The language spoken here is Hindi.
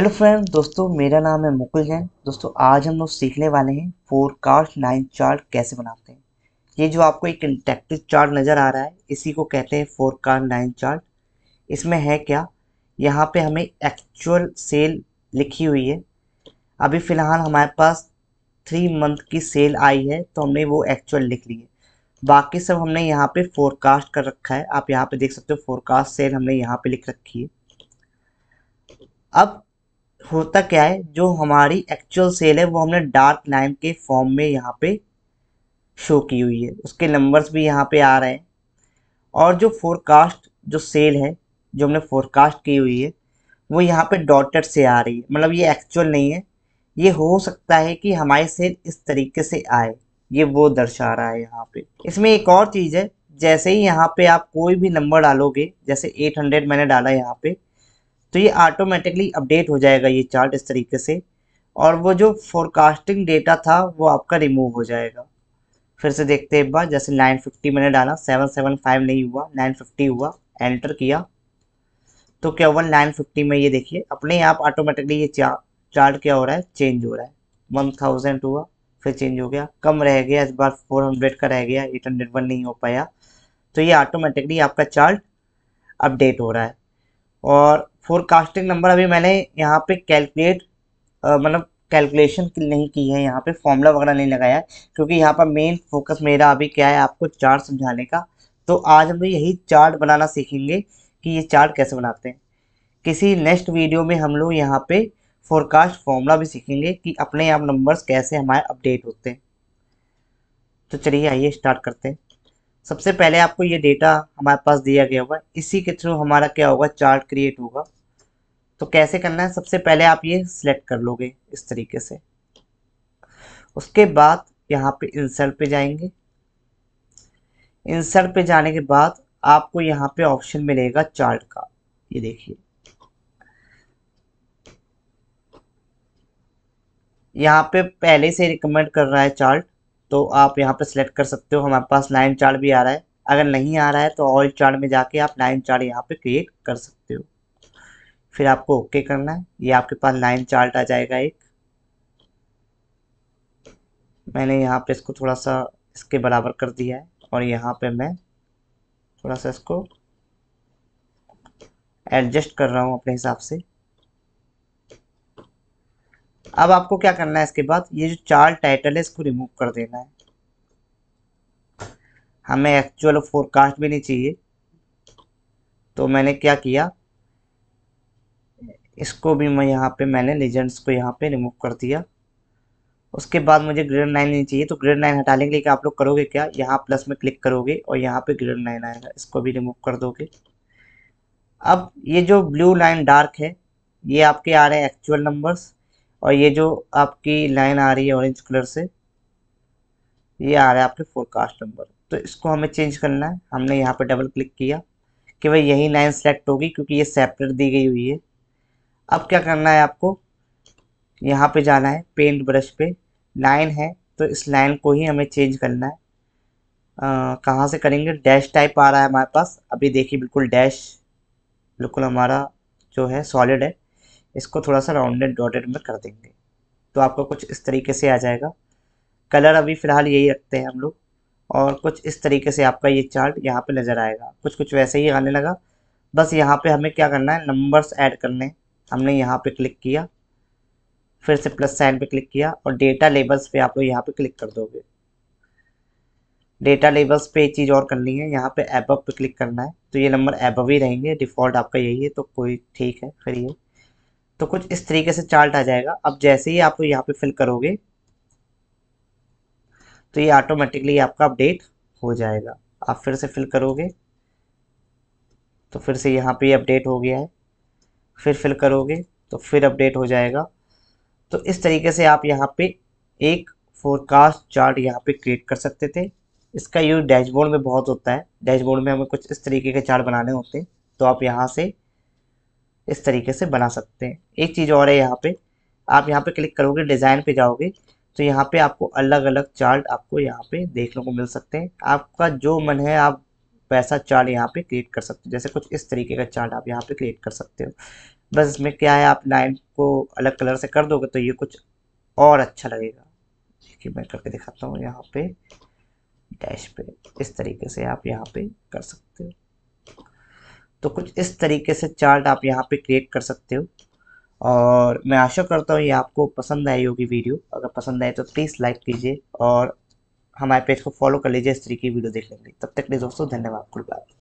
हेलो फ्रेंड दोस्तों मेरा नाम है मुकुल जैन दोस्तों आज हम लोग सीखने वाले हैं फोरकास्ट लाइन चार्ट कैसे बनाते हैं ये जो आपको एक इंटेक्टिव चार्ट नज़र आ रहा है इसी को कहते हैं फोरकास्ट लाइन चार्ट इसमें है क्या यहाँ पे हमें एक्चुअल सेल लिखी हुई है अभी फ़िलहाल हमारे पास थ्री मंथ की सेल आई है तो हमने वो एक्चुअल लिख ली है बाकी सब हमने यहाँ पर फोरकास्ट कर रखा है आप यहाँ पर देख सकते हो फोरकास्ट सेल हमने यहाँ पर लिख रखी है अब होता क्या है जो हमारी एक्चुअल सेल है वो हमने डार्क लाइन के फॉर्म में यहाँ पे शो की हुई है उसके नंबर्स भी यहाँ पे आ रहे हैं और जो फोरकास्ट जो सेल है जो हमने फोरकास्ट की हुई है वो यहाँ पे डॉटेड से आ रही है मतलब ये एक्चुअल नहीं है ये हो सकता है कि हमारी सेल इस तरीके से आए ये वो दर्शा रहा है यहाँ पे इसमें एक और चीज़ है जैसे ही यहाँ पे आप कोई भी नंबर डालोगे जैसे 800 मैंने डाला यहाँ पे तो ये ऑटोमेटिकली अपडेट हो जाएगा ये चार्ट इस तरीके से और वो जो फोरकास्टिंग डेटा था वो आपका रिमूव हो जाएगा फिर से देखते हैं एक बार जैसे 950 मैंने डाला 775 नहीं हुआ 950 हुआ एंटर किया तो क्या हुआ 950 में ये देखिए अपने आप ऑटोमेटिकली ये चार्ट क्या हो रहा है चेंज हो रहा है 1000 हुआ फिर चेंज हो गया कम रह गया इस बार 400 का रह गया एट हंड्रेड वन नहीं हो पाया तो ये ऑटोमेटिकली आपका चार्ट अपडेट हो रहा है और फोरकास्टिंग नंबर अभी मैंने यहाँ पे कैलकुलेट मतलब कैलकुलेशन नहीं की है यहाँ पे फॉर्मूला वगैरह नहीं लगाया क्योंकि यहाँ पर मेन फोकस मेरा अभी क्या है आपको चार्ट समझाने का तो आज हम यही चार्ट बनाना सीखेंगे कि ये चार्ट कैसे बनाते हैं किसी नेक्स्ट वीडियो में हम लोग यहाँ पे फोरकास्ट फॉर्मूला भी सीखेंगे कि अपने आप नंबर्स कैसे हमारे अपडेट होते हैं तो चलिए आइए स्टार्ट करते हैं सबसे पहले आपको ये डेटा हमारे पास दिया गया होगा इसी के थ्रू हमारा क्या होगा चार्ट क्रिएट होगा तो कैसे करना है सबसे पहले आप ये सिलेक्ट कर लोगे इस तरीके से उसके बाद यहाँ पे इंसर्ट पे जाएंगे इंसर्ट पे जाने के बाद आपको यहाँ पे ऑप्शन मिलेगा चार्ट का ये देखिए यहाँ पे पहले से रिकमेंड कर रहा है चार्ट तो आप यहाँ पर सेलेक्ट कर सकते हो हमारे पास लाइन चार्ट भी आ रहा है अगर नहीं आ रहा है तो ऑयल चार्ट में जाके आप लाइन चार्ट यहाँ पे क्रिएट कर सकते हो फिर आपको ओके करना है ये आपके पास लाइन चार्ट आ जाएगा एक मैंने यहाँ पे इसको थोड़ा सा इसके बराबर कर दिया है और यहाँ पे मैं थोड़ा सा इसको एडजस्ट कर रहा हूँ अपने हिसाब से अब आपको क्या करना है इसके बाद ये जो चार टाइटल है इसको रिमूव कर देना है हमें एक्चुअल फोरकास्ट भी नहीं चाहिए तो मैंने क्या किया इसको भी मैं यहाँ पे मैंने लेजेंड्स को यहाँ पे रिमूव कर दिया उसके बाद मुझे ग्रेड नाइन नहीं चाहिए तो ग्रेड नाइन हटाने के लिए आप लोग करोगे क्या यहाँ प्लस में क्लिक करोगे और यहाँ पे ग्रेड नाइन आएगा इसको भी रिमूव कर दोगे अब ये जो ब्लू लाइन डार्क है ये आपके आ रहे हैं एक्चुअल नंबर्स और ये जो आपकी लाइन आ रही है ऑरेंज कलर से ये आ रहा है आपके फोरकास्ट नंबर तो इसको हमें चेंज करना है हमने यहाँ पर डबल क्लिक किया कि भाई यही लाइन सेलेक्ट होगी क्योंकि ये सेपरेट दी गई हुई है अब क्या करना है आपको यहाँ पे जाना है पेंट ब्रश पे लाइन है तो इस लाइन को ही हमें चेंज करना है कहाँ से करेंगे डैश टाइप आ रहा है हमारे पास अभी देखिए बिल्कुल डैश बिल्कुल हमारा जो है सॉलिड है इसको थोड़ा सा राउंडेड डॉटेड में कर देंगे तो आपको कुछ इस तरीके से आ जाएगा कलर अभी फ़िलहाल यही रखते हैं हम लोग और कुछ इस तरीके से आपका ये चार्ट यहाँ पे नज़र आएगा कुछ कुछ वैसे ही आने लगा बस यहाँ पे हमें क्या करना है नंबर्स ऐड करने हमने यहाँ पे क्लिक किया फिर से प्लस साइन पे क्लिक किया और डेटा लेबल्स पे आप लोग यहाँ पे क्लिक कर दोगे डेटा लेबल्स पे एक चीज़ और करनी है यहाँ पे एबव पे क्लिक करना है तो ये नंबर एबव ही रहेंगे डिफ़ॉल्ट आपका यही है तो कोई ठीक है फिर ये तो कुछ इस तरीके से चार्ट आ जाएगा अब जैसे ही आप यहाँ पे फिल करोगे तो ये ऑटोमेटिकली आपका अपडेट हो जाएगा आप फिर से फिल करोगे तो फिर से यहाँ पे अपडेट हो गया है फिर फिल करोगे तो फिर अपडेट हो जाएगा तो इस तरीके से आप यहाँ पे एक फोरकास्ट चार्ट यहाँ पे क्रिएट कर सकते थे इसका यूज डैशबोर्ड में बहुत होता है डैशबोर्ड में हमें कुछ इस तरीके के चार्ट बनाने होते हैं तो आप यहाँ से इस तरीके से बना सकते हैं एक चीज़ और है यहाँ पे आप यहाँ पे क्लिक करोगे डिज़ाइन पे जाओगे तो यहाँ पे आपको अलग अलग चार्ट आपको यहाँ पे देखने को मिल सकते हैं आपका जो मन है आप वैसा चार्ट यहाँ पे क्रिएट कर सकते हो जैसे कुछ इस तरीके का चार्ट आप यहाँ पे क्रिएट कर सकते हो बस इसमें क्या है आप लाइन को अलग कलर से कर दोगे तो ये कुछ और अच्छा लगेगा देखिए मैं करके दिखाता हूँ यहाँ पे डैश पे इस तरीके से आप यहाँ पे कर सकते हो तो कुछ इस तरीके से चार्ट आप यहाँ पे क्रिएट कर सकते हो और मैं आशा करता हूँ ये आपको पसंद आई होगी वीडियो अगर पसंद आए तो प्लीज़ लाइक कीजिए और हमारे पेज को फॉलो कर लीजिए इस तरीके की वीडियो देखने के लिए तब तक लिए दोस्तों धन्यवाद गुड बाय